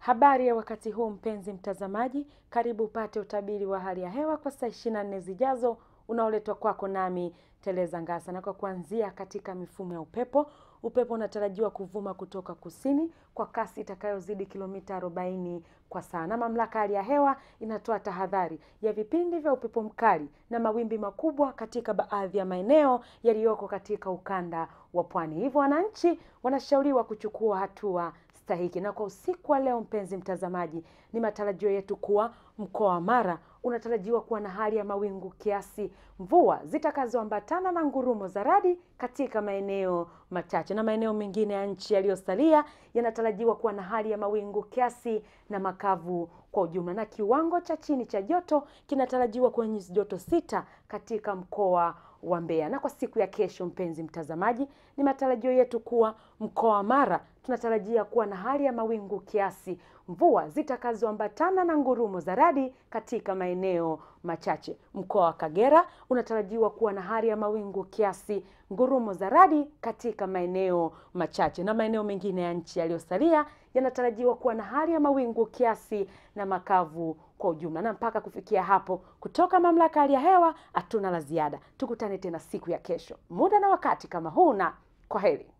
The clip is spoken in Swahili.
Habari ya wakati huu mpenzi mtazamaji, karibu upate utabiri wa hali ya hewa kwa saa ishirini na nne zijazo unaoletwa kwako nami Teleza Ngasa. Na kwa kuanzia katika mifumo ya upepo, upepo unatarajiwa kuvuma kutoka kusini kwa kasi itakayozidi kilomita arobaini kwa saa, na mamlaka hali ya hewa inatoa tahadhari ya vipindi vya upepo mkali na mawimbi makubwa katika baadhi ya maeneo yaliyoko katika ukanda wa pwani. Hivyo wananchi wanashauriwa kuchukua hatua stahiki. Na kwa usiku wa leo, mpenzi mtazamaji, ni matarajio yetu kuwa mkoa wa Mara unatarajiwa kuwa na hali ya mawingu kiasi, mvua zitakazoambatana na ngurumo za radi katika maeneo machache, na maeneo mengine ya nchi yaliyosalia yanatarajiwa kuwa na hali ya mawingu kiasi na makavu kwa ujumla, na kiwango cha chini cha joto kinatarajiwa kwenye joto sita katika mkoa wa Mbeya. Na kwa siku ya kesho, mpenzi mtazamaji, ni matarajio yetu kuwa mkoa wa Mara tunatarajia kuwa na hali ya mawingu kiasi, mvua zitakazoambatana na ngurumo za radi katika maeneo machache. Mkoa wa Kagera unatarajiwa kuwa na hali ya mawingu kiasi, ngurumo za radi katika maeneo machache, na maeneo mengine ya nchi yaliyosalia yanatarajiwa kuwa na hali ya mawingu kiasi na makavu kwa ujumla. Na mpaka kufikia hapo, kutoka mamlaka hali ya hewa hatuna la ziada. Tukutane tena siku ya kesho, muda na wakati kama huu, na kwa heri.